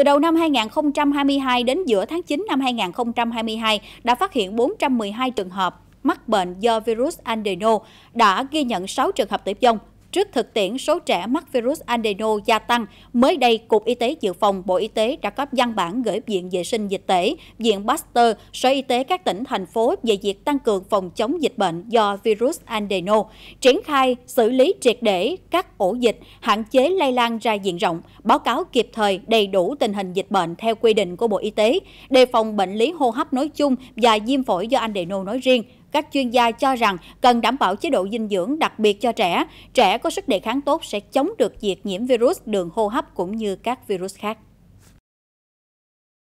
Từ đầu năm 2022 đến giữa tháng 9 năm 2022 đã phát hiện 412 trường hợp mắc bệnh do virus adeno, đã ghi nhận 6 trường hợp tử vong, Trước thực tiễn số trẻ mắc virus adeno gia tăng, mới đây Cục Y tế Dự phòng Bộ Y tế đã có văn bản gửi Viện Vệ sinh Dịch tễ, Viện Pasteur, Sở Y tế các tỉnh, thành phố về việc tăng cường phòng chống dịch bệnh do virus adeno, triển khai xử lý triệt để các ổ dịch, hạn chế lây lan ra diện rộng, báo cáo kịp thời đầy đủ tình hình dịch bệnh theo quy định của Bộ Y tế, đề phòng bệnh lý hô hấp nói chung và viêm phổi do adeno nói riêng, các chuyên gia cho rằng cần đảm bảo chế độ dinh dưỡng đặc biệt cho trẻ. Trẻ có sức đề kháng tốt sẽ chống được việc nhiễm virus đường hô hấp cũng như các virus khác.